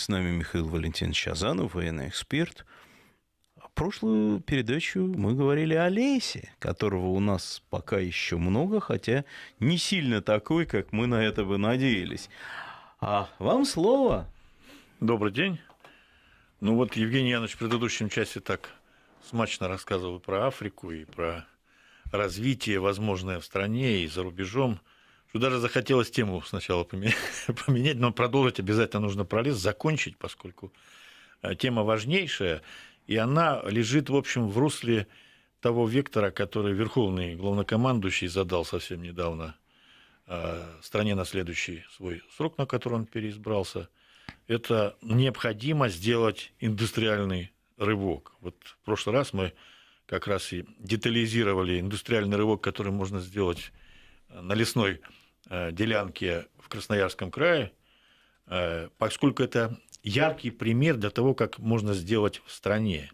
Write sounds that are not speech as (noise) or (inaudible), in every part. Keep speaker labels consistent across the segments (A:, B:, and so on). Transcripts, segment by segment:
A: С нами Михаил Валентинович Азанов, военный эксперт. Прошлую передачу мы говорили о Лесе, которого у нас пока еще много, хотя не сильно такой, как мы на это бы надеялись. А вам
B: слово. Добрый день. Ну вот Евгений Янович в предыдущем часе так смачно рассказывал про Африку и про развитие, возможное в стране и за рубежом – что даже захотелось тему сначала (laughs) поменять, но продолжить обязательно нужно пролез, закончить, поскольку э, тема важнейшая, и она лежит, в общем, в русле того вектора, который верховный главнокомандующий задал совсем недавно э, стране на следующий свой срок, на который он переизбрался, это необходимо сделать индустриальный рывок. Вот в прошлый раз мы как раз и детализировали индустриальный рывок, который можно сделать э, на лесной Э, делянке в Красноярском крае, э, поскольку это яркий пример для того, как можно сделать в стране.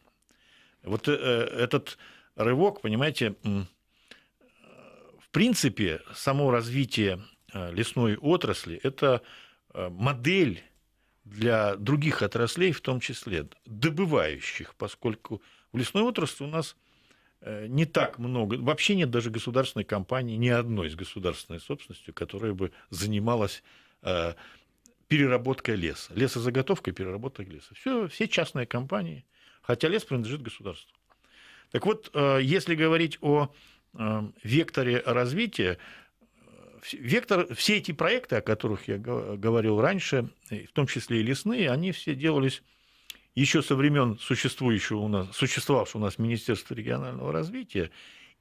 B: Вот э, этот рывок, понимаете, в принципе, само развитие лесной отрасли – это модель для других отраслей, в том числе добывающих, поскольку в лесной отрасли у нас – Э, не так много, вообще нет даже государственной компании, ни одной с государственной собственностью, которая бы занималась э, переработкой леса. лесозаготовкой переработкой леса. Все, все частные компании, хотя лес принадлежит государству. Так вот, э, если говорить о э, векторе развития, вектор, все эти проекты, о которых я говорил раньше, в том числе и лесные, они все делались еще со времен существующего у нас, существовавшего у нас Министерства регионального развития,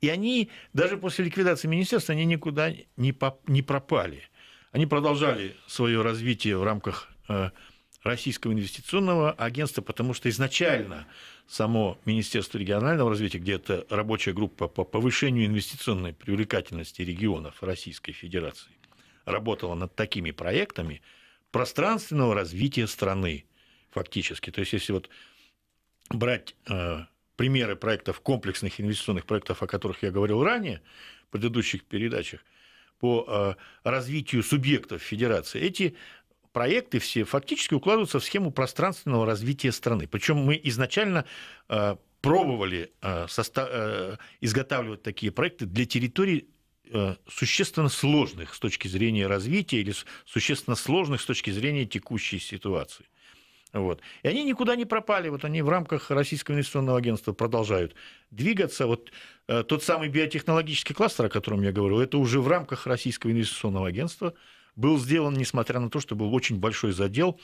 B: и они даже после ликвидации министерства они никуда не, поп- не пропали. Они продолжали свое развитие в рамках э, Российского инвестиционного агентства, потому что изначально само Министерство регионального развития, где это рабочая группа по повышению инвестиционной привлекательности регионов Российской Федерации, работала над такими проектами пространственного развития страны – фактически. То есть, если вот брать э, примеры проектов, комплексных инвестиционных проектов, о которых я говорил ранее, в предыдущих передачах, по э, развитию субъектов федерации, эти проекты все фактически укладываются в схему пространственного развития страны. Причем мы изначально э, пробовали изготавливать такие проекты для территорий существенно сложных с точки зрения развития или существенно сложных с точки зрения текущей ситуации. Вот. И они никуда не пропали, вот они в рамках Российского инвестиционного агентства продолжают двигаться. Вот э, тот самый биотехнологический кластер, о котором я говорил, это уже в рамках Российского инвестиционного агентства был сделан, несмотря на то, что был очень большой задел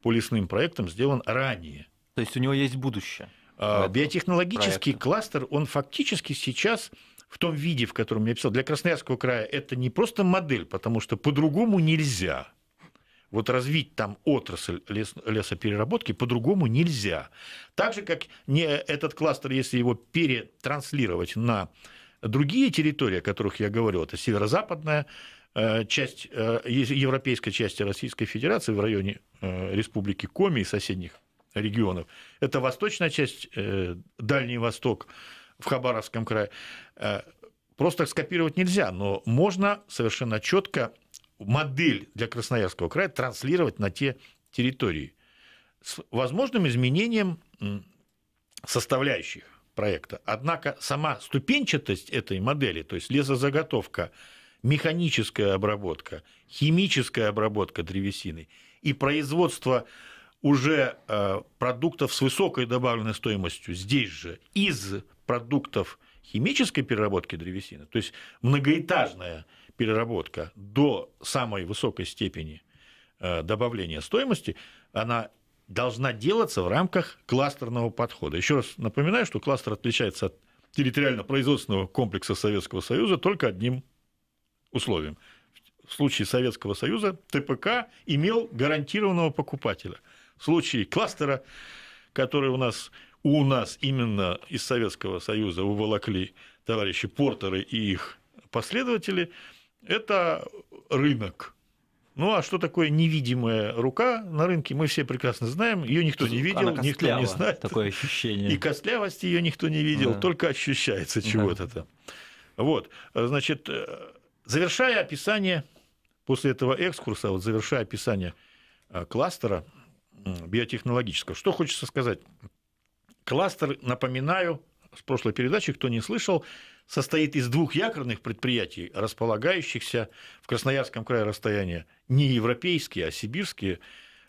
B: по лесным проектам, сделан ранее. То есть у него есть будущее. А, биотехнологический проекта. кластер, он фактически сейчас в том виде, в котором я писал, для Красноярского края это не просто модель, потому что по-другому нельзя вот развить там отрасль лес, лесопереработки по-другому нельзя. Так же, как не этот кластер, если его перетранслировать на другие территории, о которых я говорил, это северо-западная э, часть, э, европейская часть Российской Федерации в районе э, Республики Коми и соседних регионов. Это восточная часть, Дальний Восток в Хабаровском крае. Просто скопировать нельзя, но можно совершенно четко модель для Красноярского края транслировать на те территории с возможным изменением составляющих проекта. Однако сама ступенчатость этой модели, то есть лесозаготовка, механическая обработка, химическая обработка древесины и производство уже э, продуктов с высокой добавленной стоимостью здесь же из продуктов химической переработки древесины, то есть многоэтажная переработка до самой высокой степени э, добавления стоимости, она должна делаться в рамках кластерного подхода. Еще раз напоминаю, что кластер отличается от территориально-производственного комплекса Советского Союза только одним условием. В случае Советского Союза ТПК имел гарантированного покупателя. В случае кластера, который у нас у нас именно из Советского Союза уволокли товарищи Портеры и их последователи – это рынок. Ну а что такое невидимая рука на рынке, мы все прекрасно знаем. Ее никто не видел, Она никто не знает. Такое ощущение. И костлявости ее никто не видел, да. только ощущается чего-то там. Да. Вот, значит, э, завершая описание после этого экскурса, вот завершая описание э, кластера биотехнологического, что хочется сказать? Кластер, напоминаю, с прошлой передачи, кто не слышал, состоит из двух якорных предприятий, располагающихся в Красноярском крае расстояние не европейские, а сибирские.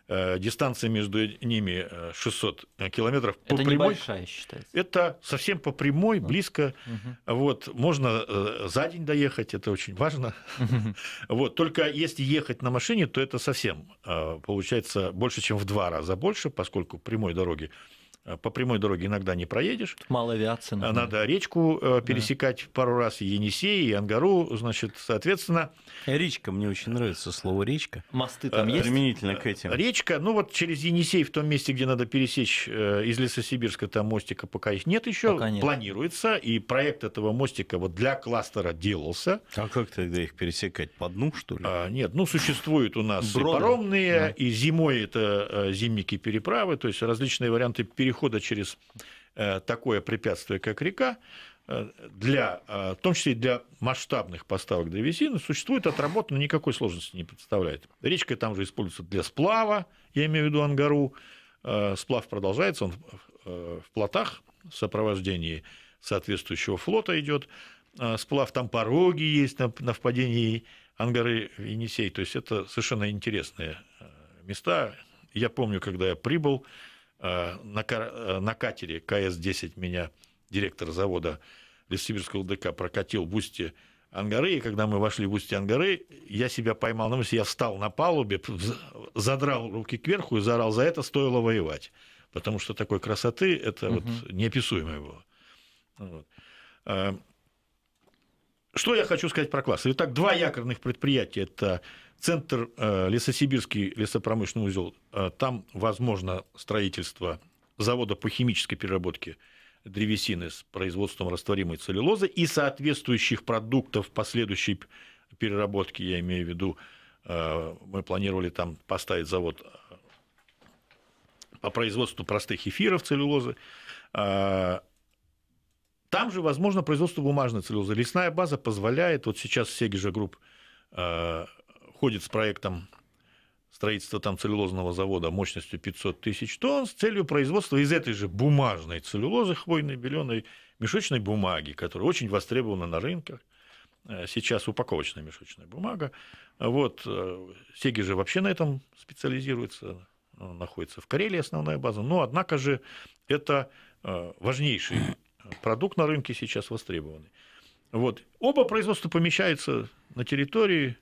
B: Э, дистанция между ними 600 э, э, километров по это прямой. Небольшая, считается. Это совсем по прямой, да. Ну. близко. Угу. Вот можно за день доехать, это очень важно. Угу. (laughs) Вот только если ехать на машине, то это совсем получается больше, чем в два раза больше, поскольку прямой дороги Э, по прямой дороге иногда не проедешь. Тут мало авиации. Наверное. Надо речку э, пересекать да. пару раз, и Енисей, и Ангару, значит, соответственно... Речка, мне очень нравится слово речка.
A: Мосты там э, есть? Применительно к
B: этим. Речка, ну вот через Енисей, в том месте, где надо пересечь из Лесосибирска, там мостика пока их нет еще, пока нет. планируется, и проект этого мостика вот для кластера делался. А как тогда их пересекать? По дну, что ли? А, нет, ну существуют у нас Броды. и паромные, да. и зимой это зимники переправы, то есть различные варианты перехода перехода через э, такое препятствие, как река, э, для, э, в том числе и для масштабных поставок древесины, существует отработано, никакой сложности не представляет. Речка там же используется для сплава, я имею в виду ангару. Сплав продолжается, он в плотах в сопровождении соответствующего флота идет. Сплав там пороги есть на, на впадении ангары Енисей. То есть это совершенно интересные места. Я помню, когда я прибыл, Э, на э, катере КС-10 меня директор завода Лесосибирского ЛДК прокатил в Устье Ангары, и когда мы вошли в Устье Ангары, я себя поймал на мысли, я встал на палубе, задрал руки кверху и заорал, за это стоило воевать, потому что такой красоты это угу. вот неописуемое было. Вот. Э, что я хочу сказать про классы? Итак, два якорных предприятия. Это центр э, Лесосибирский лесопромышленный узел. Э, там возможно строительство завода по химической переработке древесины с производством растворимой целлюлозы и соответствующих продуктов последующей переработки, я имею в виду, э, мы планировали там поставить завод по производству простых эфиров целлюлозы, там же возможно производство бумажной целлюлозы. Лесная база позволяет, вот сейчас Сегежа Групп э, ходит с проектом строительства там целлюлозного завода мощностью 500 тысяч тонн с целью производства из этой же бумажной целлюлозы, хвойной, беленой, мешочной бумаги, которая очень востребована на рынках. Э, сейчас упаковочная мешочная бумага. Вот. Э, Сеги же вообще на этом специализируется, ну, находится в Карелии основная база. Но, однако же, это э, важнейший продукт на рынке сейчас востребованный. Вот. Оба производства помещаются на территории,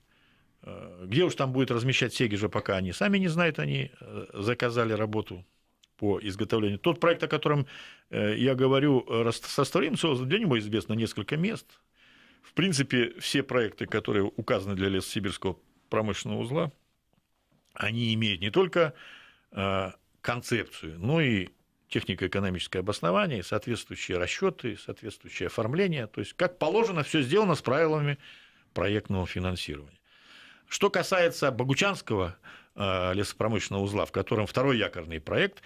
B: э, где уж там будет размещать сеги же пока они сами не знают, они э, заказали работу по изготовлению. Тот проект, о котором э, я говорю, со Старимцева, для него известно несколько мест. В принципе, все проекты, которые указаны для Лесосибирского промышленного узла, они имеют не только концепцию, но и технико-экономическое обоснование, соответствующие расчеты, соответствующее оформление. То есть, как положено, все сделано с правилами проектного финансирования. Что касается Богучанского э, лесопромышленного узла, в котором второй якорный проект,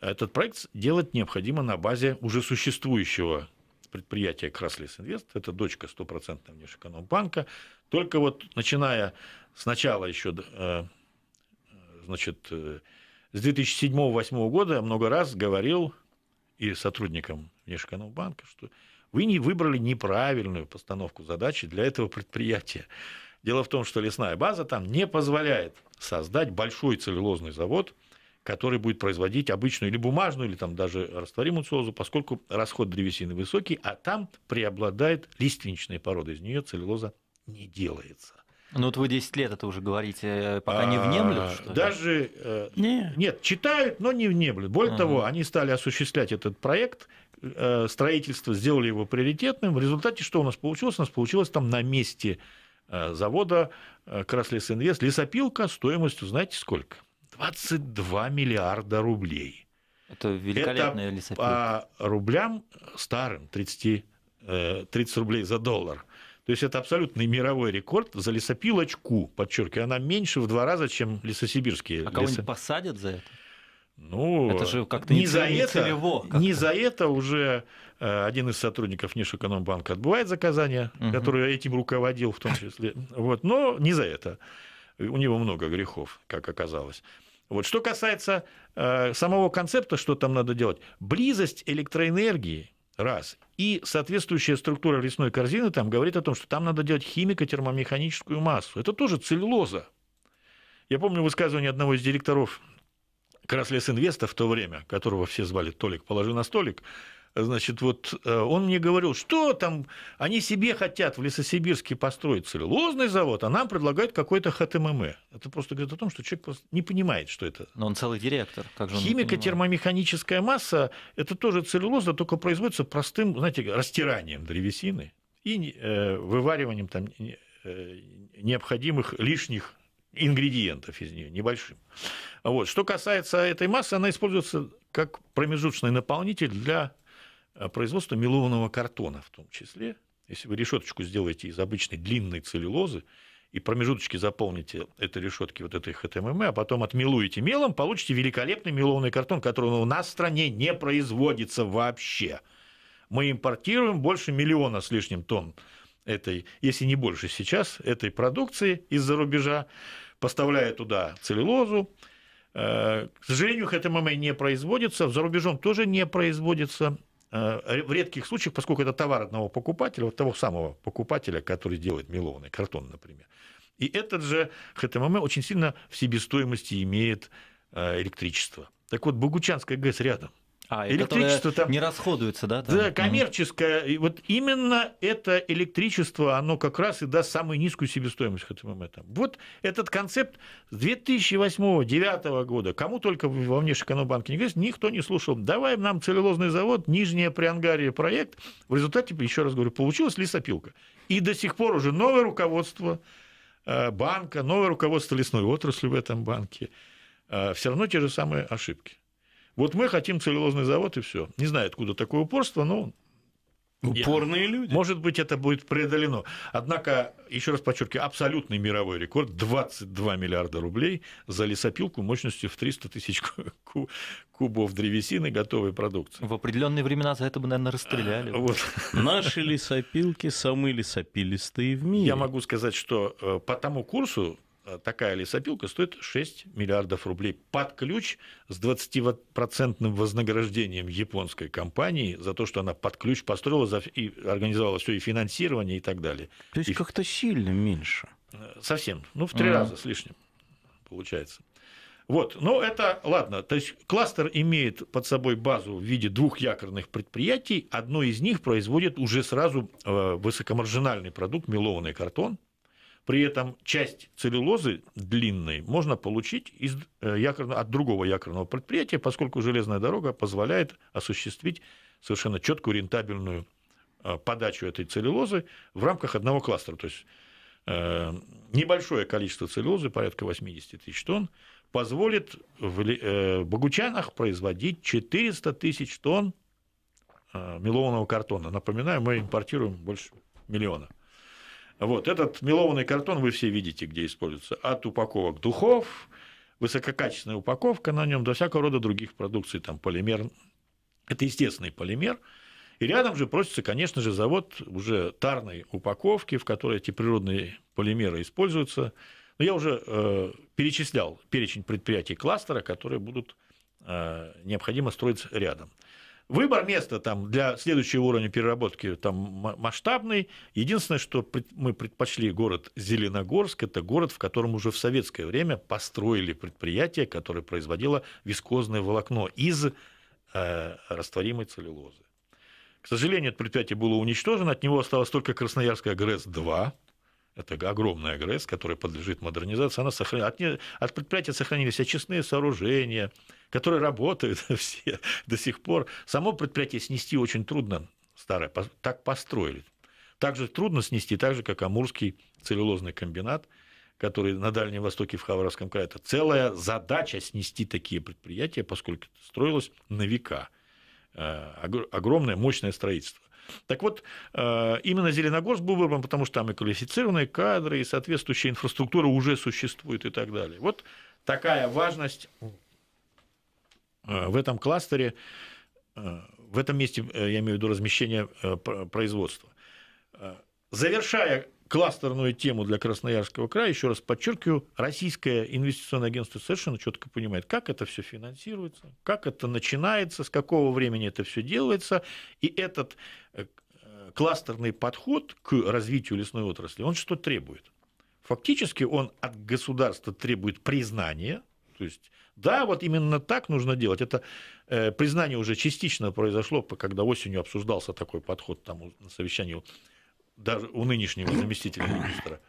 B: этот проект делать необходимо на базе уже существующего предприятия «Краслесинвест». Это дочка стопроцентного внешэкономбанка. Только вот начиная сначала еще э, значит, э, с 2007-2008 года много раз говорил и сотрудникам банка, что вы не выбрали неправильную постановку задачи для этого предприятия. Дело в том, что лесная база там не позволяет создать большой целлюлозный завод, который будет производить обычную или бумажную, или там даже растворимую целлюлозу, поскольку расход древесины высокий, а там преобладает лиственничные породы, из нее целлюлоза не делается.
A: Ну вот вы 10 лет это уже говорите, э, пока не а, внемлют? Что
B: даже э, не. нет, читают, но не внемлют. Более угу. того, они стали осуществлять этот проект, э, строительство сделали его приоритетным. В результате что у нас получилось? У нас получилось там на месте завода э, Краслесинвест лесопилка стоимостью, знаете, сколько? 22 миллиарда рублей. Это великолепная это лесопилка. По рублям старым 30, 30 рублей за доллар. То есть это абсолютный мировой рекорд за лесопилочку, подчеркиваю, она меньше в два раза, чем лесосибирские. А кого-нибудь посадят за это? Ну, это же как-то не, не за это, целево, не за это уже э, один из сотрудников Нижэкономбанка отбывает заказание, угу. который этим руководил в том числе. Вот, но не за это. У него много грехов, как оказалось. Вот. Что касается э, самого концепта, что там надо делать, близость электроэнергии Раз. И соответствующая структура лесной корзины там говорит о том, что там надо делать химико-термомеханическую массу. Это тоже целлюлоза. Я помню высказывание одного из директоров Краслесинвеста в то время, которого все звали Толик, положи на столик, значит, вот э, он мне говорил, что там, они себе хотят в Лесосибирске построить целлюлозный завод, а нам предлагают какой-то ХТММ. Это просто говорит о том, что человек просто не понимает, что это.
A: Но он целый директор. Как
B: же он Химика, термомеханическая масса, это тоже целлюлоза, только производится простым, знаете, растиранием древесины и э, вывариванием там э, необходимых лишних ингредиентов из нее небольшим. Вот. Что касается этой массы, она используется как промежуточный наполнитель для Э, производство мелованного картона в том числе. Если вы решеточку сделаете из обычной длинной целлюлозы, и промежуточки заполните этой решетки вот этой ХТММ, а потом отмилуете мелом, получите великолепный мелованный картон, который у нас в стране не производится вообще. Мы импортируем больше миллиона с лишним тонн этой, если не больше сейчас, этой продукции из-за рубежа, поставляя туда целлюлозу. Э, к сожалению, ХТММ не производится, за рубежом тоже не производится. Э, в редких случаях, поскольку это товар одного покупателя, вот того самого покупателя, который делает мелованный картон, например. И этот же ХТММ очень сильно в себестоимости имеет э, электричество. Так вот, Богучанская ГЭС рядом – а, электричество там не расходуется, да? Там? Да, коммерческое. Mm-hmm. Вот именно это электричество, оно как раз и даст самую низкую себестоимость ХТММ. Вот этот концепт с 2008-2009 года, кому только во внешэкономбанке не говорится, никто не слушал. Давай нам целлюлозный завод, Нижняя Приангария проект. В результате, еще раз говорю, получилась лесопилка. И до сих пор уже новое руководство э, банка, новое руководство лесной отрасли в этом банке. Э, Все равно те же самые ошибки. Вот мы хотим целлюлозный завод и все. Не знаю, откуда такое упорство, но Упорные Я... люди. Может быть, это будет преодолено. Однако, еще раз подчеркиваю, абсолютный мировой рекорд 22 миллиарда рублей за лесопилку мощностью в 300 тысяч кубов древесины готовой продукции. В определенные времена за это бы, наверное, расстреляли. А, вот. Наши лесопилки самые лесопилистые в мире. Я могу сказать, что э, по тому курсу, Э, такая лесопилка стоит 6 миллиардов рублей под ключ с 20-процентным вознаграждением японской компании за то, что она под ключ построила и организовала все и финансирование и так далее. То есть и... как-то сильно меньше. Э, совсем. Ну, в три ага. раза с лишним получается. Вот, Ну это, ладно, то есть кластер имеет под собой базу в виде двух якорных предприятий, одно из них производит уже сразу э, высокомаржинальный продукт, мелованный картон, при этом часть целлюлозы длинной можно получить из э, якорного, от другого якорного предприятия, поскольку железная дорога позволяет осуществить совершенно четкую рентабельную э, подачу этой целлюлозы в рамках одного кластера. То есть э, небольшое количество целлюлозы, порядка 80 тысяч тонн, позволит в Богучанах производить 400 тысяч тонн мелованного картона. Напоминаю, мы импортируем больше миллиона. Вот этот мелованный картон вы все видите, где используется. От упаковок духов, высококачественная упаковка на нем до всякого рода других продукций, там полимер. Это естественный полимер. И рядом же просится, конечно же, завод уже тарной упаковки, в которой эти природные полимеры используются. Но я уже э, перечислял перечень предприятий кластера, которые будут э, необходимо строить рядом. Выбор места там для следующего уровня переработки там масштабный. Единственное, что мы предпочли город Зеленогорск, это город, в котором уже в советское время построили предприятие, которое производило вискозное волокно из э, растворимой целлюлозы. К сожалению, это предприятие было уничтожено, от него осталось только Красноярская ГРЭС-2, это огромная ГРЭС, которая подлежит модернизации, она сохран... от, не... от предприятия сохранились все честные сооружения, которые работают (laughs) все до сих пор. Само предприятие снести очень трудно, старое, так построили. Также трудно снести, так же, как Амурский целлюлозный комбинат, который на Дальнем Востоке в Хаваровском крае. Это целая задача снести такие предприятия, поскольку строилось на века. Э, огромное, мощное строительство. Так вот, э, именно Зеленогорск был выбран, потому что там и квалифицированные кадры, и соответствующая инфраструктура уже существует и так далее. Вот такая важность э, в этом кластере, э, в этом месте, я имею в виду размещение производства. Завершая кластерную тему для Красноярского края, еще раз подчеркиваю, российское инвестиционное агентство совершенно четко понимает, как это все финансируется, как это начинается, с какого времени это все делается, и этот э, кластерный подход к развитию лесной отрасли, он что требует? Фактически он от государства требует признания, то есть да, вот именно так нужно делать. Это э, признание уже частично произошло, когда осенью обсуждался такой подход там, на совещании даже у нынешнего заместителя министра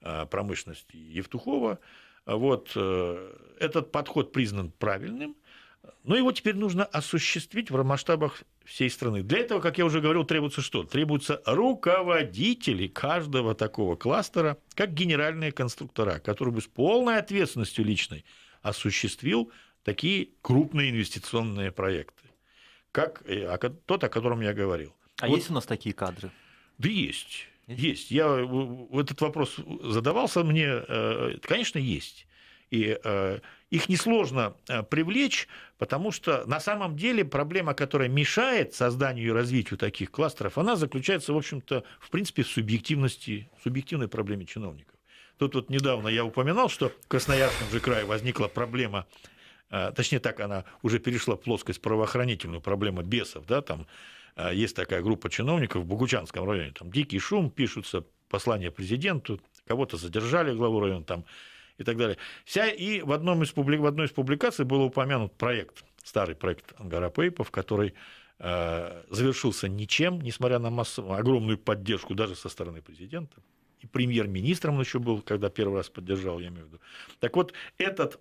B: э, промышленности Евтухова. Вот э, этот подход признан правильным, но его теперь нужно осуществить в масштабах всей страны. Для этого, как я уже говорил, требуется что? Требуются руководители каждого такого кластера, как генеральные конструктора, который бы с полной ответственностью личной осуществил такие крупные инвестиционные проекты, как э, тот, о котором я говорил. А вот. есть у нас такие кадры? Да есть. Есть. Я э, этот вопрос задавался мне. Э, конечно, есть. И э, их несложно привлечь, потому что на самом деле проблема, которая мешает созданию и развитию таких кластеров, она заключается, в общем-то, в принципе, в субъективности, субъективной проблеме чиновников. Тут вот недавно я упоминал, что в Красноярском же крае возникла проблема точнее так, она уже перешла в плоскость правоохранительную, проблема бесов, да, там а, есть такая группа чиновников в Бугучанском районе, там дикий шум, пишутся послания президенту, кого-то задержали главу района там и так далее. Вся, и в, одном из публи... в одной из публикаций был упомянут проект, старый проект Ангарапейпов, который а, завершился ничем, несмотря на массу, огромную поддержку даже со стороны президента. И премьер-министром он еще был, когда первый раз поддержал, я имею в виду. Так вот, этот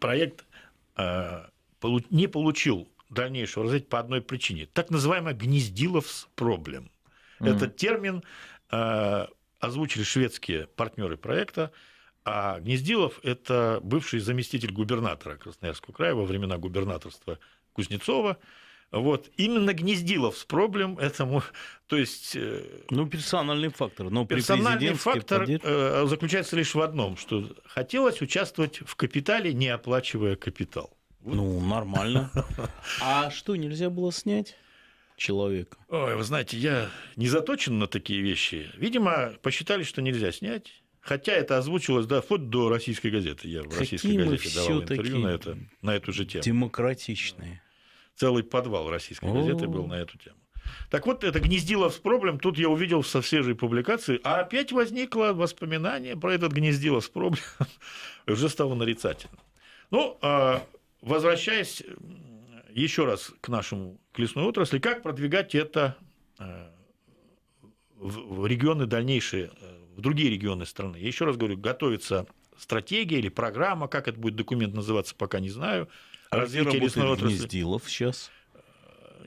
B: проект а, не получил дальнейшего развития по одной причине. Так называемая гнездиловс проблем. Mm-hmm. Этот термин э, озвучили шведские партнеры проекта. А Гнездилов – это бывший заместитель губернатора Красноярского края во времена губернаторства Кузнецова. Вот. Именно Гнездилов с проблем этому, то есть... Э, ну, персональный фактор. Но персональный фактор поддержке... Э, заключается лишь в одном, что хотелось участвовать в капитале, не оплачивая капитал. Ну, нормально. (laughs) А что, нельзя было снять? человека. Ой, вы знаете, я не заточен на такие вещи. Видимо, посчитали, что нельзя снять. Хотя это озвучилось да, вплоть до российской газеты. Я Какие в российской газете давал интервью на, это, на эту же тему. Демократичные. Целый подвал российской О-о-о. газеты был на эту тему. Так вот, это Гнездилов проблем. Тут я увидел со свежей публикации, а опять возникло воспоминание про этот Гнездилов проблем. (laughs) Уже стало нарицательно. Ну, а возвращаясь э, еще раз к нашему к лесной отрасли, как продвигать это э, в регионы дальнейшие, э, в другие регионы страны. Я еще раз говорю, готовится стратегия или программа, как это будет документ называться, пока не знаю. А Развитие где лесной отрасли. Гнездилов сейчас?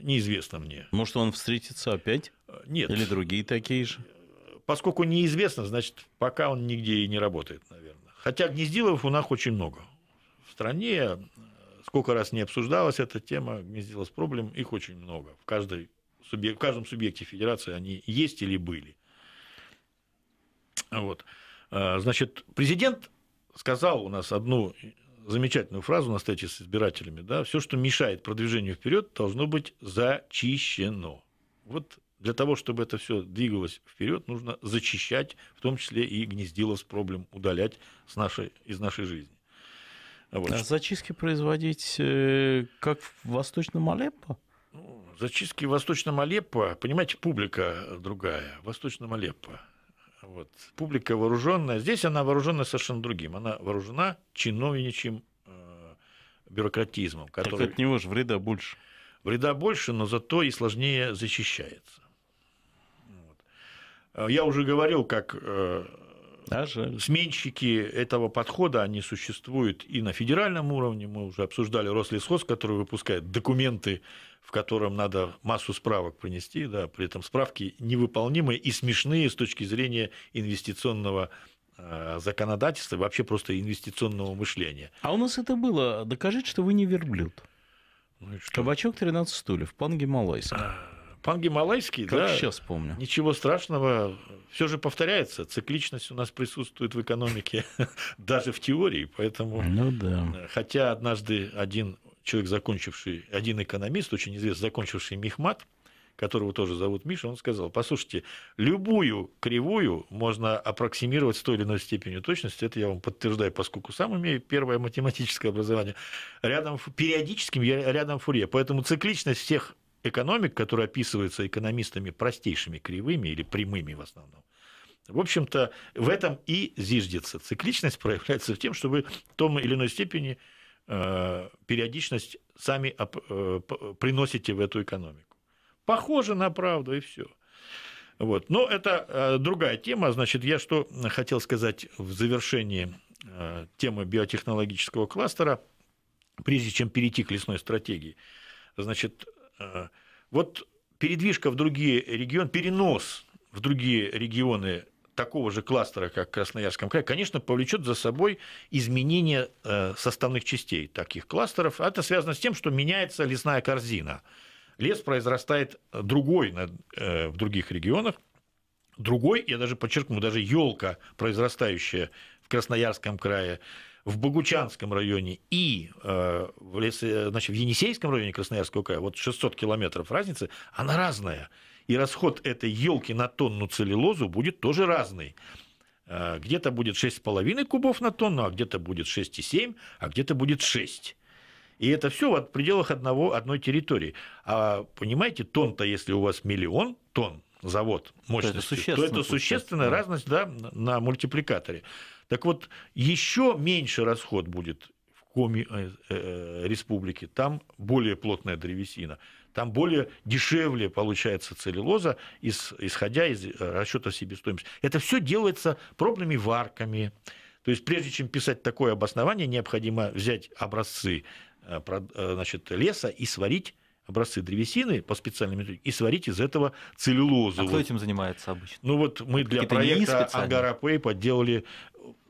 B: Неизвестно мне. Может, он встретится опять? Нет. Или другие такие же? Поскольку неизвестно, значит, пока он нигде и не работает, наверное. Хотя Гнездилов у нас очень много. В стране сколько раз не обсуждалась эта тема, гнездилась проблем, их очень много. В, каждой, в каждом субъекте федерации они есть или были. Вот. А, значит, президент сказал у нас одну замечательную фразу на встрече с избирателями, да, все, что мешает продвижению вперед, должно быть зачищено. Вот для того, чтобы это все двигалось вперед, нужно зачищать, в том числе и гнездило с проблем удалять с нашей, из нашей жизни. А вот. А
A: зачистки производить э, как в Восточном Алеппо?
B: Ну, зачистки в Восточном Алеппо, понимаете, публика другая, в Восточном Алеппо. Вот. Публика вооруженная. Здесь она вооружена совершенно другим. Она вооружена чиновничьим э, бюрократизмом. Который... Так от него же вреда больше. Вреда больше, но зато и сложнее защищается. Вот. Э, я уже говорил, как даже. Сменщики этого подхода, они существуют и на федеральном уровне. Мы уже обсуждали Рослесхоз, который выпускает документы, в котором надо массу справок принести, да, при этом справки невыполнимые и смешные с точки зрения инвестиционного э, законодательства вообще просто инвестиционного мышления.
A: А у нас это было. Докажите,
B: что вы не верблюд. Ну Кабачок 13 стульев, пан Гималайский. А, Пангималайский, как да. сейчас помню. Ничего страшного. Все же повторяется. Цикличность у нас присутствует в экономике, (laughs) даже в теории. Поэтому, ну, да. хотя однажды один человек, закончивший, один экономист, очень известный, закончивший Мехмат, которого тоже зовут Миша, он сказал, послушайте, любую кривую можно аппроксимировать с той или иной степенью точности, это я вам подтверждаю, поскольку сам имею первое математическое образование, рядом, периодическим рядом Фурье, поэтому цикличность всех экономик, который описывается экономистами простейшими кривыми или прямыми в основном, в общем-то, в этом и зиждется. Цикличность проявляется в том, что вы в том или иной степени э, периодичность сами э, приносите в эту экономику. Похоже на правду, и все. Вот. Но это э, другая тема. Значит, я что хотел сказать в завершении темы биотехнологического кластера, прежде чем перейти к лесной стратегии. Значит, Э, вот передвижка в другие регионы, перенос в другие регионы такого же кластера, как в Красноярском крае, конечно, повлечет за собой изменение э, составных частей таких кластеров. А это связано с тем, что меняется лесная корзина. Лес произрастает другой э, в других регионах, другой, я даже подчеркну, даже елка, произрастающая в Красноярском крае, в Богучанском районе и э, в, лесе, э, значит, в Енисейском районе Красноярского края, вот 600 километров разницы, она разная. И расход этой елки на тонну целлюлозу будет тоже разный. Э, где-то будет 6,5 кубов на тонну, а где-то будет 6,7, а где-то будет 6. И это все в пределах одного, одной территории. А понимаете, тон-то, если у вас миллион тонн завод мощности, то это существенная, то это существенная разность да, на мультипликаторе. Так вот, еще меньше расход будет в Коми э, э, э, республике, там более плотная древесина, там более дешевле получается целлюлоза, из, исходя из э, расчета себестоимости. Это все делается пробными варками. То есть, прежде чем писать такое обоснование, необходимо взять образцы э, значит, леса и сварить образцы древесины по специальным методике и сварить из этого целлюлозу. А кто этим занимается обычно? Ну вот мы для проекта Ангарапей подделали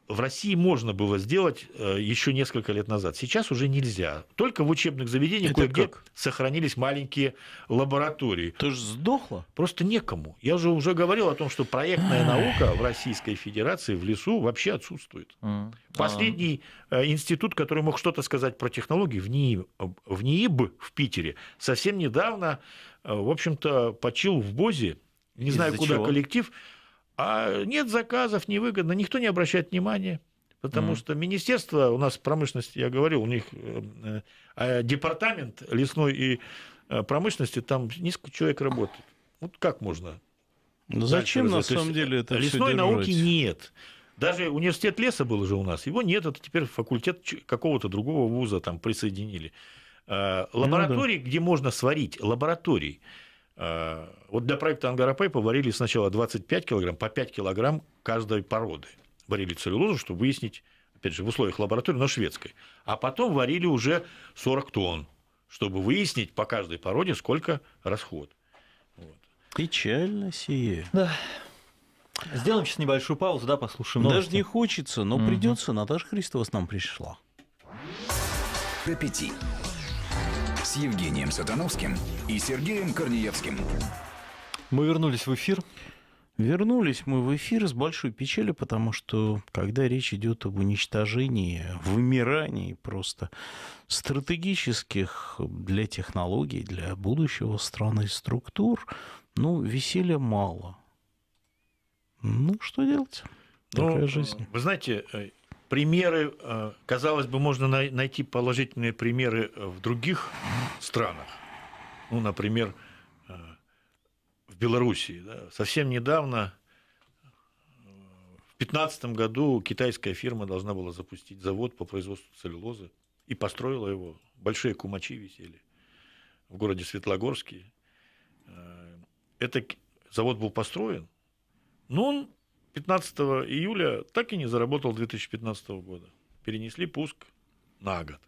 B: в России можно было сделать э, еще несколько лет назад. Сейчас уже нельзя. Только в учебных заведениях кое-где сохранились маленькие лаборатории. Ты же сдохло. Просто некому. Я же уже говорил о том, что проектная наука в Российской Федерации в лесу вообще отсутствует. А, а. Последний э, институт, который мог что-то сказать про технологии, в, НИИ, в НИИБ в Питере совсем недавно, э, в общем-то, почил в БОЗе, не знаю, куда чего? коллектив – а нет заказов, невыгодно, никто не обращает внимания. Потому mm что министерство у нас промышленности, я говорил, у них э, э, департамент лесной и э, промышленности, там несколько человек работает. Вот как можно? Ну, зачем на самом деле э, это Лесной все науки нет. Даже университет леса был же у нас, его нет, это теперь факультет какого-то другого вуза там присоединили. Лаборатории, э, ну, да. где можно сварить, лаборатории. Э, вот для проекта Ангарапай поварили сначала 25 килограмм, по 5 килограмм каждой породы. Варили целлюлозу, чтобы выяснить, опять же, в условиях лаборатории, но шведской. А потом варили уже 40 тонн, чтобы выяснить по каждой породе, сколько расход. Вот. Печально сие. Да. Сделаем сейчас небольшую паузу, да, послушаем. Новости. Даже не
A: хочется, но угу. придется. Наташа Христова с нам пришла. Аппетит с Евгением Сатановским и Сергеем Корнеевским. Мы вернулись в эфир. Вернулись мы в эфир с большой печалью, потому что когда речь идет об уничтожении, вымирании просто стратегических для технологий, для будущего страны структур, ну, веселья мало. Ну, что делать? Ну, Такая ну, жизнь.
B: Вы знаете, э, примеры, э, казалось бы, можно найти положительные примеры э, в других странах. Ну, например, э, в Белоруссии. Да? Совсем недавно, в 2015 году, китайская фирма должна была запустить завод по производству целлюлозы и построила его. Большие кумачи висели в городе Светлогорске. Этот завод был построен, но он 15 июля так и не заработал 2015 года. Перенесли пуск на год,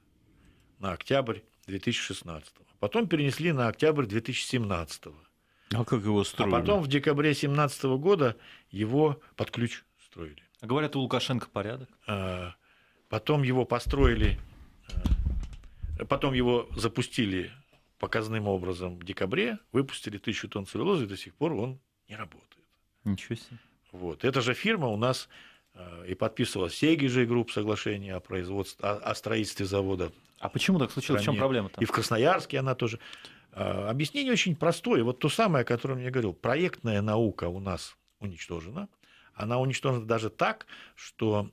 B: на октябрь 2016. Потом перенесли на октябрь 2017. А как его а строили? А потом в декабре 2017 года его под ключ строили. А говорят, у Лукашенко порядок. А, потом его построили, а, потом его запустили показным образом в декабре, выпустили тысячу тонн целлюлозы, и до сих пор он не работает. Ничего себе. Вот. Эта же фирма у нас э, и подписывала Сеги же групп соглашение о, производстве, о, строительстве завода. А почему так случилось? В чем проблема-то? И в Красноярске она тоже. Э, объяснение очень простое. Вот то самое, о котором я говорил. Проектная наука у нас уничтожена. Она уничтожена даже так, что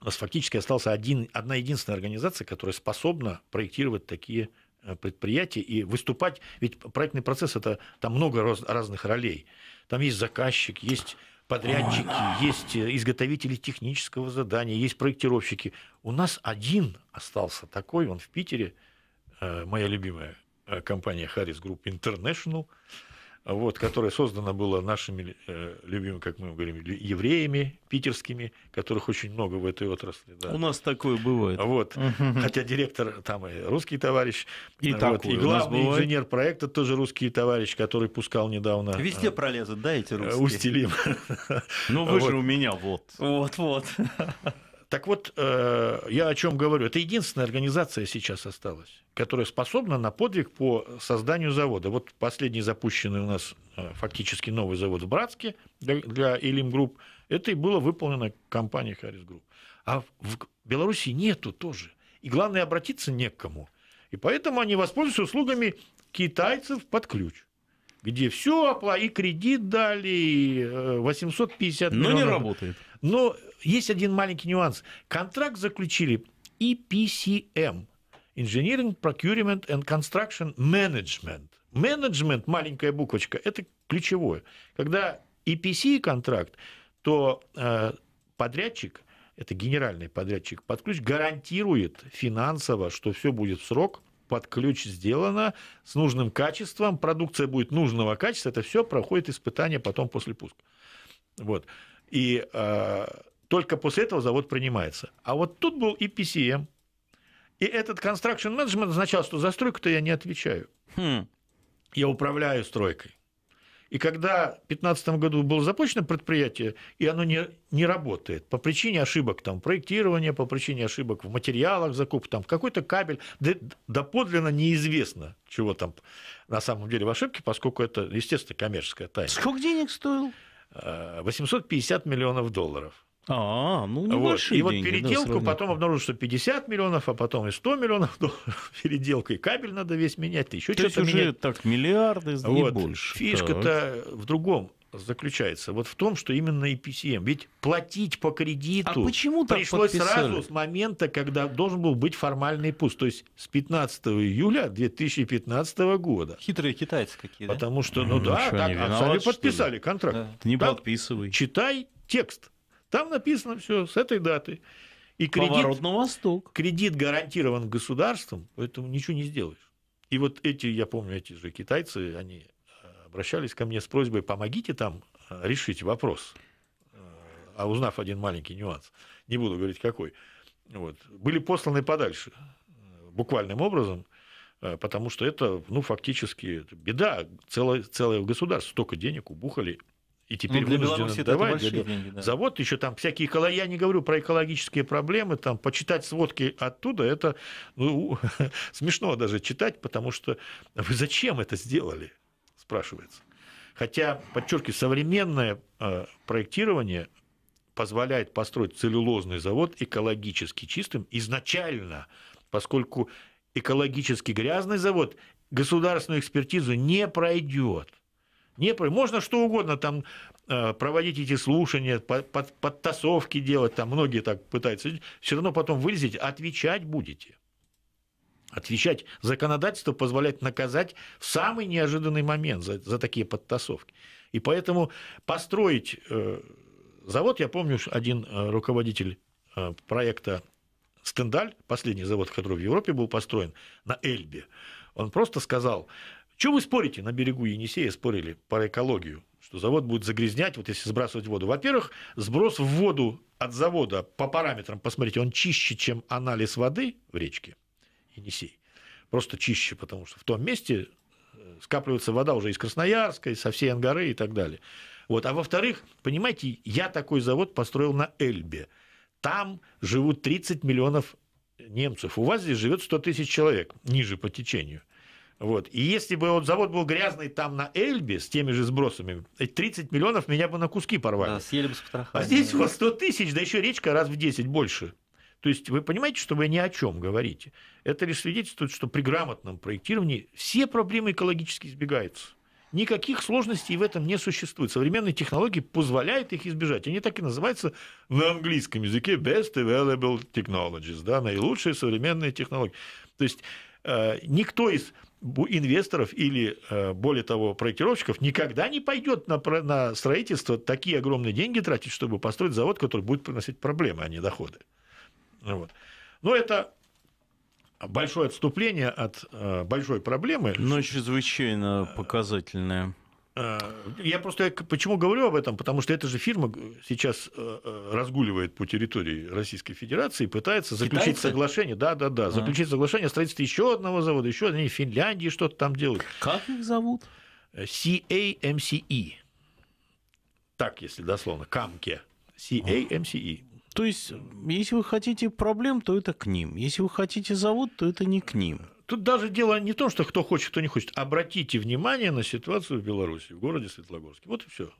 B: у нас фактически осталась один, одна единственная организация, которая способна проектировать такие э, предприятия и выступать. Ведь проектный процесс – это там много раз, разных ролей. Там есть заказчик, есть подрядчики, есть э, изготовители технического задания, есть проектировщики. У нас один остался такой, он в Питере, э, моя любимая э, компания Harris Group International – вот, которое создано было нашими э, любимыми, как мы говорим, евреями питерскими, которых очень много в этой отрасли. Да. У нас такое бывает. Вот, хотя директор там и русский товарищ, и, э, вот, и главный инженер проекта тоже русский товарищ, который пускал недавно. Везде э, пролезут, да, эти русские? Устелим. Ну вы же у меня вот. Вот-вот. Так вот, э, я о чем говорю. Это единственная организация сейчас осталась, которая способна на подвиг по созданию завода. Вот последний запущенный у нас э, фактически новый завод в Братске для Илим Групп, это и было выполнено компанией Харрис Групп. А в Беларуси нету тоже. И главное, обратиться не к кому. И поэтому они воспользуются услугами китайцев под ключ где все и кредит дали, и 850 Но миллионов. Но не работает. Но есть один маленький нюанс. Контракт заключили EPCM эм – Engineering, Procurement and Construction Management. Менеджмент, маленькая буквочка, это ключевое. Когда EPC контракт, то э, подрядчик, это генеральный подрядчик, под ключ гарантирует финансово, что все будет в срок – под ключ сделано, с нужным качеством, продукция будет нужного качества, это все проходит испытание потом после пуска. Вот. И э, только после этого завод принимается. А вот тут был и PCM, и этот construction management означал, что за стройку-то я не отвечаю. Хм. Я управляю стройкой. И когда в 2015 году было запущено предприятие, и оно не, не работает по причине ошибок там, проектирования, по причине ошибок в материалах закупки, там, какой-то кабель, доподлинно неизвестно, чего там на самом деле в ошибке, поскольку это, естественно, коммерческая тайна. Сколько денег стоил? 850 э, миллионов долларов. А, ну небольшие вот. И деньги, вот переделку, да, потом обнаружил, что 50 миллионов, а потом и 100 миллионов долларов (laughs) переделка, и кабель надо весь менять, еще что-то есть уже менять. так миллиарды не вот. больше. Фишка-то так. в другом заключается вот в том, что именно EPCM. Ведь платить по кредиту а почему пришлось подписали? сразу с момента, когда должен был быть формальный пуск, то есть с 15 июля 2015 года. Хитрые китайцы какие-то. Потому что, ну, ну да, так, а виноват, подписали контракт. Да. Ты не подписывай. читай текст. Там написано все с этой даты. И кредит, на восток. Кредит гарантирован государством, поэтому ничего не сделаешь. И вот эти, я помню, эти же китайцы, они э, обращались ко мне с просьбой, помогите там э, решить вопрос. Э, а узнав один маленький нюанс, не буду говорить какой, вот, были посланы подальше буквальным образом, потому что это, ну, фактически беда целое, целое государство. Столько денег убухали и ну, теперь ну, для Беларуси это большие деньги. Да. Завод еще там всякие эколо... Я не говорю про экологические проблемы, там почитать сводки оттуда, это ну, (laughs) смешно даже читать, потому что вы зачем это сделали, спрашивается. Хотя, подчеркиваю, современное а, проектирование позволяет построить целлюлозный завод экологически чистым изначально, поскольку экологически грязный завод государственную экспертизу не пройдет. Не, можно что угодно там э, проводить эти слушания, подтасовки делать, там многие так пытаются. Все равно потом вылезете, отвечать будете. Отвечать законодательство позволяет наказать в самый неожиданный момент за, за такие подтасовки. И поэтому построить э, завод, я помню, один э, руководитель проекта Стендаль, последний завод, который в Европе был построен, на Эльбе, он просто сказал, чем вы спорите? На берегу Енисея спорили про экологию, что завод будет загрязнять, вот если сбрасывать воду. Во-первых, сброс в воду от завода по параметрам, посмотрите, он чище, чем анализ воды в речке Енисей. Просто чище, потому что в том месте э, скапливается вода уже из Красноярска, со всей Ангары и так далее. Вот. А во-вторых, понимаете, я такой завод построил на Эльбе. Там живут 30 миллионов немцев. У вас здесь живет 100 тысяч человек ниже по течению – вот. И если бы вот завод был грязный там на Эльбе с теми же сбросами, 30 миллионов меня бы на куски порвали. Да, съели бы с потрохами. А здесь у вас 100 тысяч, да еще речка раз в 10 больше. То есть вы понимаете, что вы ни о чем говорите. Это лишь свидетельствует, что при грамотном проектировании все проблемы экологически избегаются. Никаких сложностей в этом не существует. Современные технологии позволяют их избежать. Они так и называются на английском языке best available technologies, да, наилучшие современные технологии. То есть э, никто из инвесторов или, э, более того, проектировщиков никогда не пойдет на, на строительство такие огромные деньги тратить, чтобы построить завод, который будет приносить проблемы, а не доходы. Вот. Но это большое отступление от э, большой проблемы.
A: Но чрезвычайно э, показательное.
B: Э, я просто почему говорю об этом? Потому что эта же фирма э, сейчас э, разгуливает по территории Российской Федерации, и пытается заключить Китайцы? соглашение, да, да, да, а. заключить соглашение о строительстве еще одного завода, еще они в Финляндии что-то там делают. Как их зовут? CAMCE. Так, если дословно, Камке. CAMCE. То есть, если вы хотите проблем, то это к ним. Если вы хотите завод, то это не к ним тут даже дело не в том, что кто хочет, кто не хочет. Обратите внимание на ситуацию в Беларуси, в городе Светлогорске. Вот и все.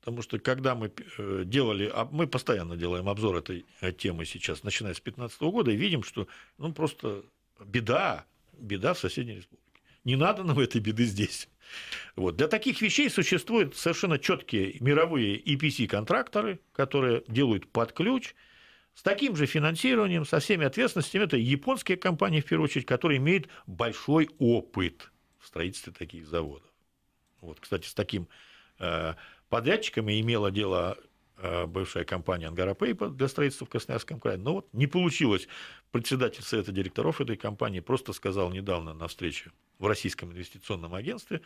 B: Потому что когда мы э, делали, мы постоянно делаем обзор этой э, темы сейчас, начиная с 2015 года, и видим, что ну, просто беда, беда в соседней республике. Не надо нам этой беды здесь. Вот. Для таких вещей существуют совершенно четкие мировые EPC-контракторы, которые делают под ключ – с таким же финансированием, со всеми ответственностями. Это японские компании, в первую очередь, которые имеют большой опыт в строительстве таких заводов. Вот, кстати, с таким э, подрядчиками имела дело э, бывшая компания «Ангарапейпа» для строительства в Красноярском крае. Но вот не получилось. Председатель совета директоров этой компании просто сказал недавно на встрече в Российском инвестиционном агентстве,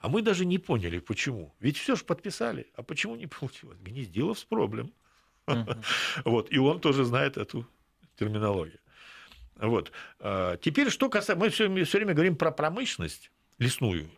B: а мы даже не поняли, почему. Ведь все же подписали, а почему не получилось? Гнездилов с проблем. (laughs) Вот. И он тоже знает эту терминологию. Вот. А, теперь, что касается... Мы все время говорим про промышленность лесную,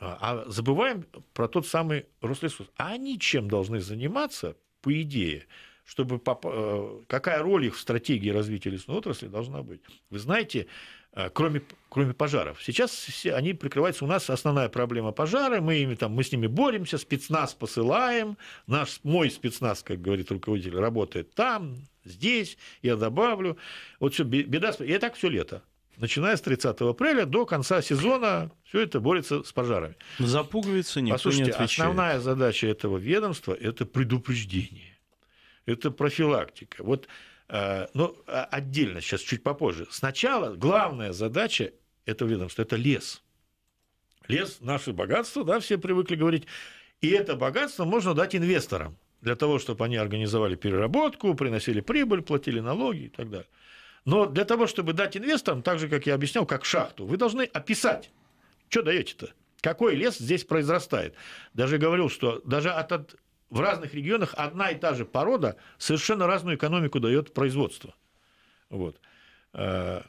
B: а, а забываем про тот самый Рослесхоз. А они чем должны заниматься, по идее, чтобы поп... Э, какая роль их в стратегии развития лесной отрасли должна быть? Вы знаете, Э, кроме, кроме пожаров. Сейчас все они прикрываются. У нас основная проблема пожары. Мы, ими, там, мы с ними боремся, спецназ посылаем. Наш, мой спецназ, как говорит руководитель, работает там, здесь. Я добавлю. Вот все, беда. И так все лето. Начиная с 30 апреля до конца сезона все это борется с пожарами. Запугивается никто Послушайте, не отвечает. основная задача этого ведомства – это предупреждение. Это профилактика. Вот Э, ну, э, отдельно, сейчас чуть попозже. Сначала главная задача этого ведомства – это лес. Лес – наше богатство, да, все привыкли говорить. И это богатство можно дать инвесторам для того, чтобы они организовали переработку, приносили прибыль, платили налоги и так далее. Но для того, чтобы дать инвесторам, так же, как я объяснял, как шахту, вы должны описать, что даете-то, какой лес здесь произрастает. Даже говорил, что даже от, от в разных регионах одна и та же порода совершенно разную экономику дает производство. Вот. Э,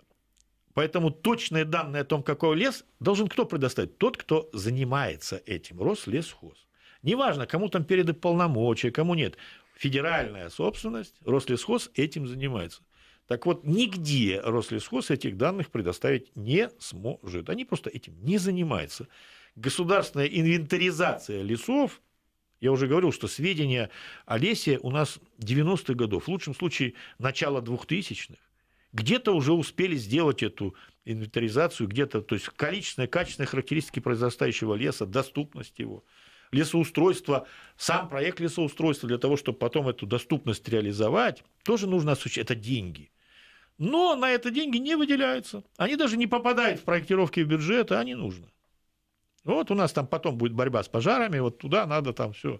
B: поэтому точные данные о том, какой лес, должен кто предоставить? Тот, кто занимается этим, Рослесхоз. Неважно, кому там переды полномочия, кому нет. Федеральная собственность, Рослесхоз этим занимается. Так вот, нигде Рослесхоз этих данных предоставить не сможет. Они просто этим не занимаются. Государственная инвентаризация лесов – я уже говорил, что сведения о лесе у нас 90-х годов, в лучшем случае начало 2000-х. Где-то уже успели сделать эту инвентаризацию, где-то, то есть количественные, качественные характеристики произрастающего леса, доступность его, лесоустройство, сам проект лесоустройства для того, чтобы потом эту доступность реализовать, тоже нужно осуществить. Это деньги. Но на это деньги не выделяются. Они даже не попадают в проектировки бюджета, а не нужно. Вот у нас там потом будет борьба с пожарами, вот туда надо там все.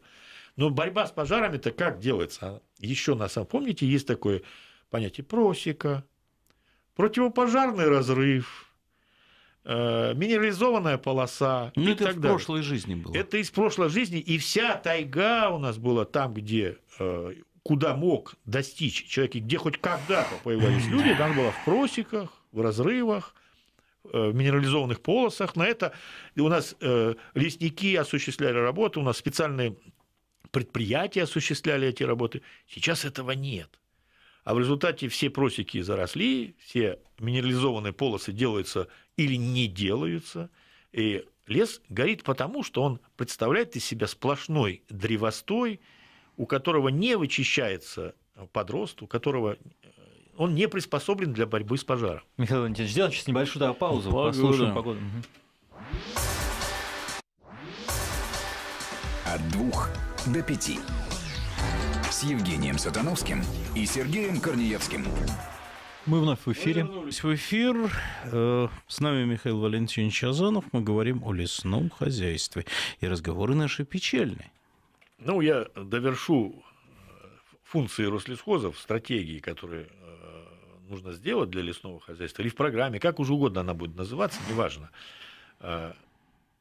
B: Но борьба с пожарами-то как делается? А Еще на самом помните, есть такое понятие просека, противопожарный разрыв, э, минерализованная полоса. Ну, это так из далее. прошлой жизни было. Это из прошлой жизни, и вся тайга у нас была там, где э, куда мог достичь человек, где хоть когда-то появлялись люди, там была в просеках, в разрывах, Э, минерализованных полосах. На это у нас э, лесники осуществляли работу, у нас специальные предприятия осуществляли эти работы. Сейчас этого нет. А в результате все просеки заросли, все минерализованные полосы делаются или не делаются. И лес горит потому, что он представляет из себя сплошной древостой, у которого не вычищается подрост, у которого э, он не приспособлен для борьбы с пожаром. Михаил Валентинович, сделаем сейчас небольшую да, паузу, Погоду. послушаем погоду.
A: От двух до пяти. С Евгением Сатановским и Сергеем Корнеевским. Мы вновь в эфире. Мы в эфир. Э, с нами Михаил Валентинович Азанов. Мы говорим о лесном хозяйстве. И разговоры
B: наши печальные. Ну, я довершу э, функции Рослесхоза в стратегии, которые нужно сделать для лесного хозяйства, или в программе, как уже угодно она будет называться, неважно. А,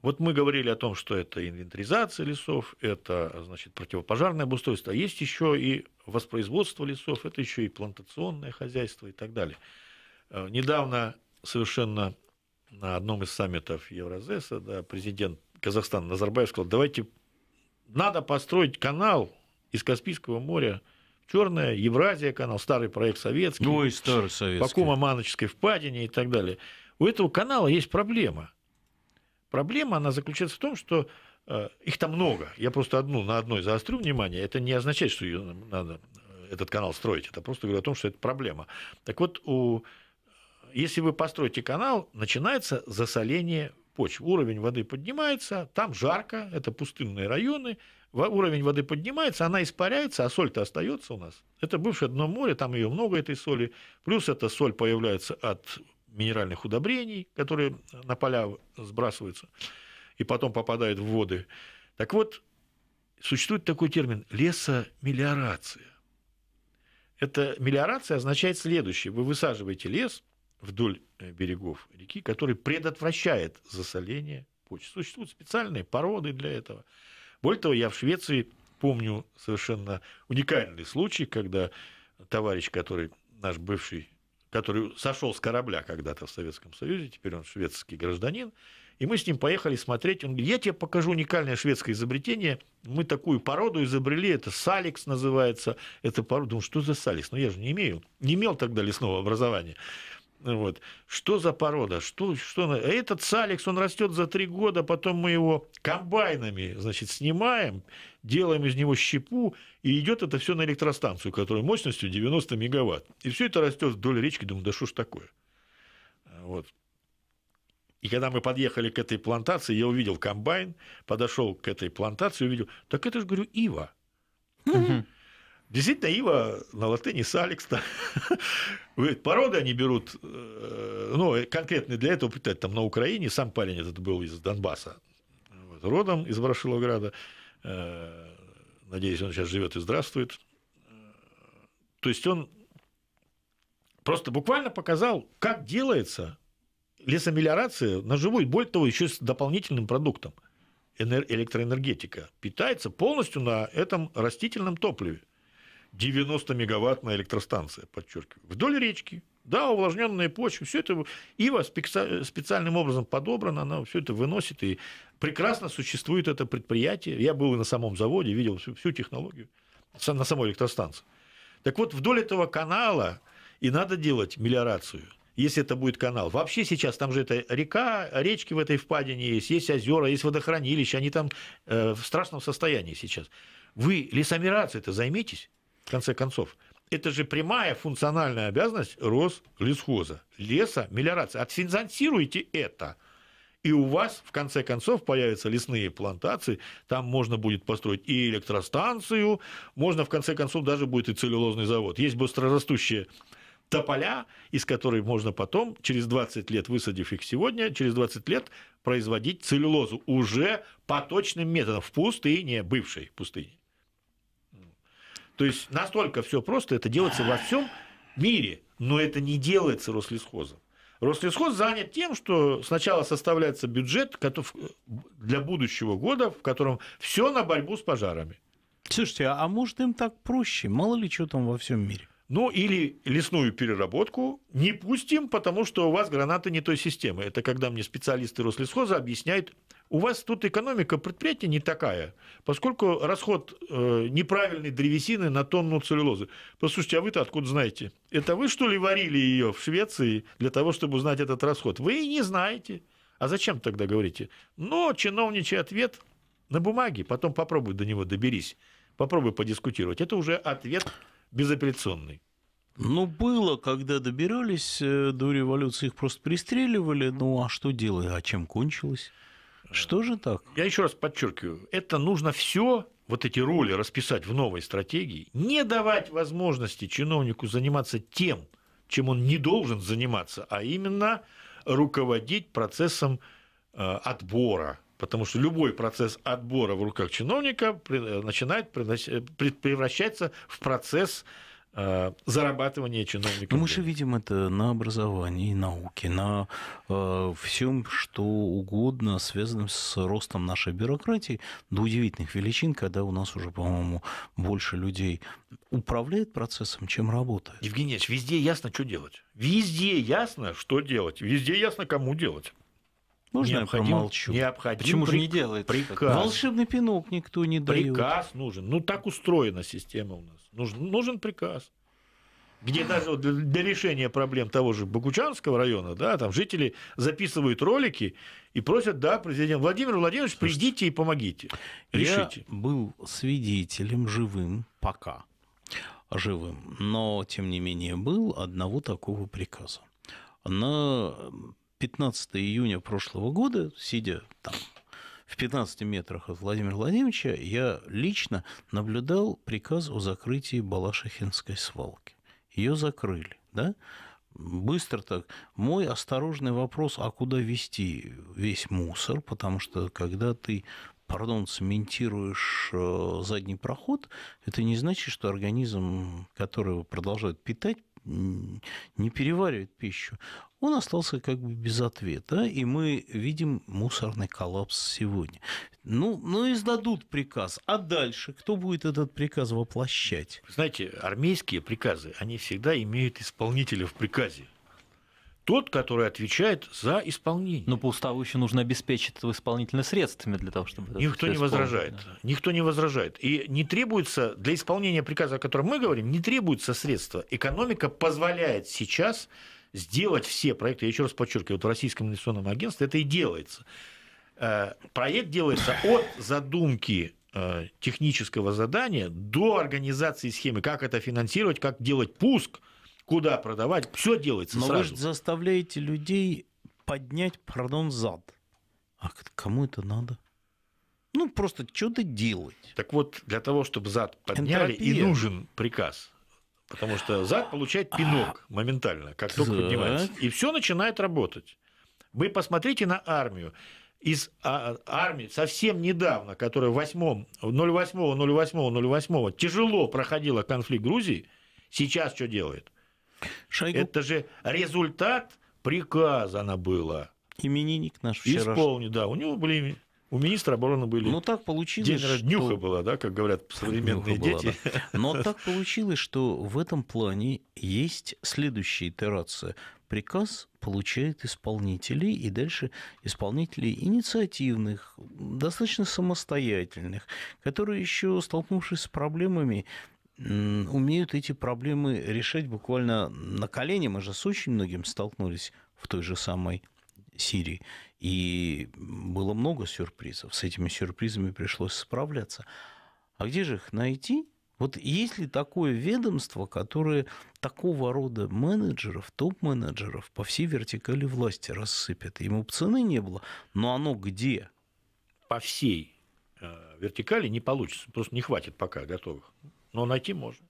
B: вот мы говорили о том, что это инвентаризация лесов, это значит, противопожарное обустройство, а есть еще и воспроизводство лесов, это еще и плантационное хозяйство и так далее. А, недавно совершенно на одном из саммитов Евразеса да, президент Казахстана Назарбаев сказал, давайте надо построить канал из Каспийского моря – Черная, Евразия канал, старый проект советский. Ой, старый советский. По Кума-Маночской впадине и так далее. У этого канала есть проблема. Проблема, она заключается в том, что э, их там много. Я просто одну на одной заострю внимание. Это не означает, что ее надо э, этот канал строить. Это просто говорю о том, что это проблема. Так вот, у... если вы построите канал, начинается засоление почвы. Уровень воды поднимается, там жарко, это пустынные районы, уровень воды поднимается, она испаряется, а соль-то остается у нас. Это бывшее дно моря, там ее много, этой соли. Плюс эта соль появляется от минеральных удобрений, которые на поля сбрасываются и потом попадают в воды. Так вот, существует такой термин – лесомелиорация. Это мелиорация означает следующее. Вы высаживаете лес вдоль э, берегов реки, который предотвращает засоление почвы. Существуют специальные породы для этого – более того, я в Швеции помню совершенно уникальный случай, когда товарищ, который наш бывший, который сошел с корабля когда-то в Советском Союзе, теперь он шведский гражданин, и мы с ним поехали смотреть. Он говорит, я тебе покажу уникальное шведское изобретение. Мы такую породу изобрели, это саликс называется. Это порода. Думаю, что за саликс? Ну, я же не имею, не имел тогда лесного образования. Вот. Что за порода? Что, что... А этот саликс, он растет за три года, потом мы его комбайнами, значит, снимаем, делаем из него щепу, и идет это все на электростанцию, которая мощностью 90 мегаватт. И все это растет вдоль речки, думаю, да что ж такое? Вот. И когда мы подъехали к этой плантации, я увидел комбайн, подошел к этой плантации, увидел, так это же, говорю, ива. Угу. Действительно, ива на латыни саликс. (laughs) Породы они берут, э, ну, конкретно для этого, там, на Украине, сам парень этот был из Донбасса, родом из Ворошиловграда, э, надеюсь, он сейчас живет и здравствует. То есть он просто буквально показал, как делается лесомелиорация на живую, более того, еще с дополнительным продуктом электроэнергетика питается полностью на этом растительном топливе. 90-мегаваттная электростанция, подчеркиваю, вдоль речки. Да, увлажненные почвы, все это ива специальным образом подобрана, она все это выносит, и прекрасно существует это предприятие. Я был на самом заводе, видел всю, всю технологию на самой электростанции. Так вот, вдоль этого канала и надо делать мелиорацию, если это будет канал. Вообще сейчас там же это река, речки в этой впадине есть, есть озера, есть водохранилища, они там э, в страшном состоянии сейчас. Вы лесомерацией это займитесь, в конце концов. Это же прямая функциональная обязанность Рослесхоза. Леса, мелиорации. Отфинансируйте это. И у вас, в конце концов, появятся лесные плантации, там можно будет построить и электростанцию, можно, в конце концов, даже будет и целлюлозный завод. Есть быстрорастущие тополя, из которой можно потом, через 20 лет, высадив их сегодня, через 20 лет производить целлюлозу уже поточным методом в пустыне, бывшей пустыне. То есть настолько все просто, это делается во всем мире, но это не делается Рослесхозом. Рослесхоз занят тем, что сначала составляется бюджет э, для будущего года, в котором все на борьбу с пожарами. Слушайте, а может им так проще? Мало ли что там во всем мире. Ну, или лесную переработку не пустим, потому что у вас гранаты не той системы. Это когда мне специалисты Рослесхоза объясняют у вас тут экономика предприятия не такая, поскольку расход э, неправильной древесины на тонну целлюлозы. Послушайте, а вы-то откуда знаете? Это вы, что ли, варили ее в Швеции для того, чтобы узнать этот расход? Вы не знаете. А зачем тогда говорите? Но чиновничий ответ на бумаге, потом попробуй до него доберись, попробуй подискутировать. Это уже ответ безапелляционный.
A: Ну, было, когда добирались э, до революции, их просто пристреливали.
B: Ну, а что делать? А чем кончилось? Что же так? Я еще раз подчеркиваю, это нужно все вот эти роли расписать в новой стратегии, не давать возможности чиновнику заниматься тем, чем он не должен заниматься, а именно руководить процессом э, отбора. Потому что любой процесс отбора в руках чиновника э, начинает э, превращаться в процесс Э, зарабатывание чиновников.
A: Но ну, мы же видим это на образовании науке, на э, всем, что угодно, связанном с ростом нашей бюрократии до удивительных величин, когда у нас уже, по-моему, больше людей управляет процессом,
B: чем работает. Евгений везде ясно, что делать. Везде ясно, что делать. Везде ясно, кому делать нужно необходим, промолчу. Необходим Почему прик... же не делает? Приказ. Волшебный
A: пинок никто не дает. Приказ
B: нужен. Ну, так устроена система у нас. Нужен, нужен приказ. Где даже вот для решения проблем того же Бакучанского района, да, там жители записывают ролики и просят, да, президент Владимир Владимирович, придите и помогите. Решите.
A: Я был свидетелем живым пока живым, но тем не менее был одного такого приказа. На 15 июня прошлого года, сидя там в 15 метрах от Владимира Владимировича, я лично наблюдал приказ о закрытии Балашихинской свалки. Ее закрыли, да? быстро так. Мой осторожный вопрос, а куда вести весь мусор, потому что когда ты пардон, цементируешь э, задний проход, это не значит, что организм, который продолжает питать, не переваривает пищу он остался как бы без ответа, и мы видим мусорный коллапс сегодня. Ну, ну, и
B: сдадут приказ. А дальше кто будет этот приказ воплощать? Знаете, армейские приказы, они всегда имеют исполнителя в приказе тот, который отвечает за исполнение. Но по уставу еще нужно обеспечить этого исполнителя средствами для того, чтобы... Никто не возражает. Да. Никто не возражает. И не требуется, для исполнения приказа, о котором мы говорим, не требуется средства. Экономика позволяет сейчас сделать все проекты, я еще раз подчеркиваю, вот в Российском инвестиционном агентстве это и делается. Э, проект делается от задумки э, технического задания до организации схемы, как это финансировать, как делать пуск, куда продавать, все делается Но сразу. вы же
A: заставляете людей поднять, пардон, зад. А кому это надо? Ну, просто
B: что-то делать. Так вот, для того, чтобы зад подняли, Энтропия. и нужен приказ потому что зад получает пинок моментально, как только поднимается. И все начинает работать. Вы посмотрите на армию. Из а, армии совсем недавно, которая 08, 08, 08, тяжело проходила конфликт Грузии, сейчас что делает? Шойгу. Это же результат приказа она была. Именинник наш вчера. Исполни, да, у него были у министра обороны были. Ну так получилось. День что... днюха была, да, как говорят (laughs) современные днюха дети. Была, да. Но так получилось, что в
A: этом плане есть следующая итерация. Приказ получает исполнителей, и дальше исполнителей инициативных, достаточно самостоятельных, которые еще столкнувшись с проблемами, умеют эти проблемы решать буквально на колени. Мы же с очень многим столкнулись в той же самой Сирии. И было много сюрпризов. С этими сюрпризами пришлось справляться. А где же их найти? Вот есть ли такое ведомство, которое такого рода менеджеров, топ-менеджеров по всей вертикали власти
B: рассыпет? Ему бы цены не было, но оно где? По всей э, вертикали не получится, просто не хватит пока готовых. Но найти можно.